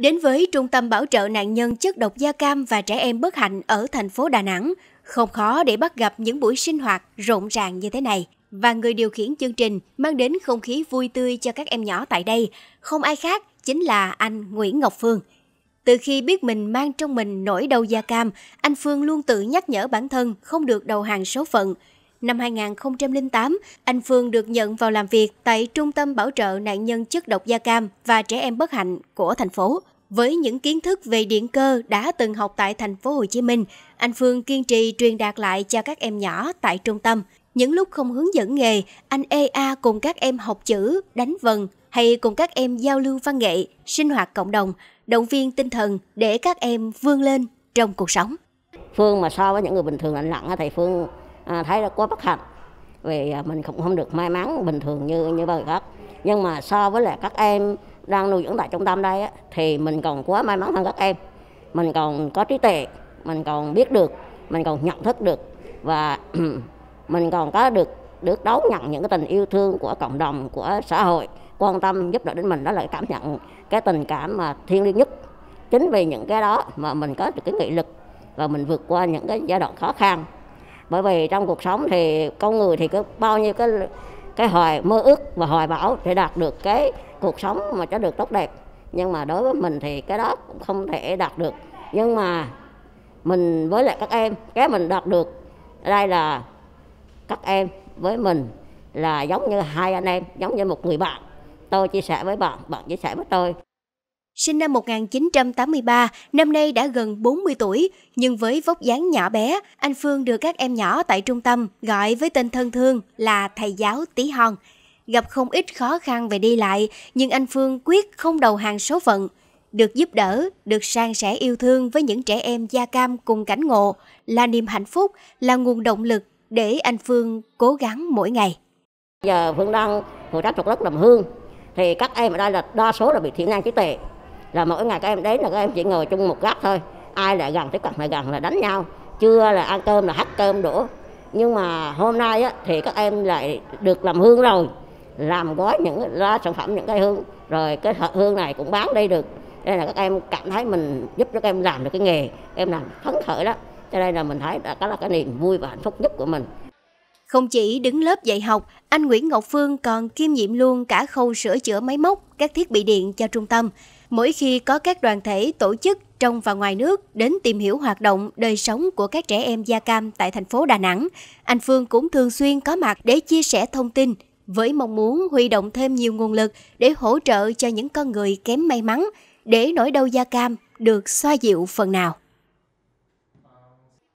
Đến với Trung tâm Bảo trợ nạn nhân chất độc da cam và trẻ em bất hạnh ở thành phố Đà Nẵng, không khó để bắt gặp những buổi sinh hoạt rộn ràng như thế này. Và người điều khiển chương trình mang đến không khí vui tươi cho các em nhỏ tại đây, không ai khác chính là anh Nguyễn Ngọc Phương. Từ khi biết mình mang trong mình nỗi đau da cam, anh Phương luôn tự nhắc nhở bản thân không được đầu hàng số phận. Năm 2008, anh Phương được nhận vào làm việc tại Trung tâm Bảo trợ nạn nhân chất độc da cam và trẻ em bất hạnh của thành phố. Với những kiến thức về điện cơ đã từng học tại thành phố Hồ Chí Minh, anh Phương kiên trì truyền đạt lại cho các em nhỏ tại trung tâm. Những lúc không hướng dẫn nghề, anh EA cùng các em học chữ, đánh vần hay cùng các em giao lưu văn nghệ, sinh hoạt cộng đồng, động viên tinh thần để các em vươn lên trong cuộc sống. Phương mà so với những người bình thường lạnh lặng thì Phương à, thấy là quá bất hạnh vì à, mình cũng không được may mắn bình thường như như bao người khác nhưng mà so với lại các em đang nuôi dưỡng tại trung tâm đây thì mình còn quá may mắn hơn các em mình còn có trí tuệ mình còn biết được mình còn nhận thức được và mình còn có được được đón nhận những cái tình yêu thương của cộng đồng của xã hội quan tâm giúp đỡ đến mình đó là cảm nhận cái tình cảm mà thiêng liêng nhất chính vì những cái đó mà mình có được cái nghị lực và mình vượt qua những cái giai đoạn khó khăn bởi vì trong cuộc sống thì con người thì có bao nhiêu cái cái hoài mơ ước và hoài bão để đạt được cái cuộc sống mà cho được tốt đẹp nhưng mà đối với mình thì cái đó cũng không thể đạt được nhưng mà mình với lại các em cái mình đạt được đây là các em với mình là giống như hai anh em giống như một người bạn tôi chia sẻ với bạn bạn chia sẻ với tôi Sinh năm 1983, năm nay đã gần 40 tuổi, nhưng với vóc dáng nhỏ bé, anh Phương được các em nhỏ tại trung tâm gọi với tên thân thương là thầy giáo Tí Hon. Gặp không ít khó khăn về đi lại, nhưng anh Phương quyết không đầu hàng số phận. Được giúp đỡ, được sang sẻ yêu thương với những trẻ em da cam cùng cảnh ngộ là niềm hạnh phúc, là nguồn động lực để anh Phương cố gắng mỗi ngày. Giờ Phương đang phụ trách một lớp làm hương, thì các em ở đây là đa số là bị thiểu năng trí tuệ là mỗi ngày các em đến là các em chỉ ngồi chung một góc thôi ai lại gần tiếp cận lại gần là đánh nhau chưa là ăn cơm là hắt cơm đổ. nhưng mà hôm nay á, thì các em lại được làm hương rồi làm gói những ra sản phẩm những cái hương rồi cái hương này cũng bán đây được đây là các em cảm thấy mình giúp cho các em làm được cái nghề em làm phấn khởi đó cho nên là mình thấy đó là cái niềm vui và hạnh phúc nhất của mình không chỉ đứng lớp dạy học, anh Nguyễn Ngọc Phương còn kiêm nhiệm luôn cả khâu sửa chữa máy móc, các thiết bị điện cho trung tâm mỗi khi có các đoàn thể tổ chức trong và ngoài nước đến tìm hiểu hoạt động đời sống của các trẻ em da cam tại thành phố Đà Nẵng, anh Phương cũng thường xuyên có mặt để chia sẻ thông tin với mong muốn huy động thêm nhiều nguồn lực để hỗ trợ cho những con người kém may mắn để nỗi đau da cam được xoa dịu phần nào.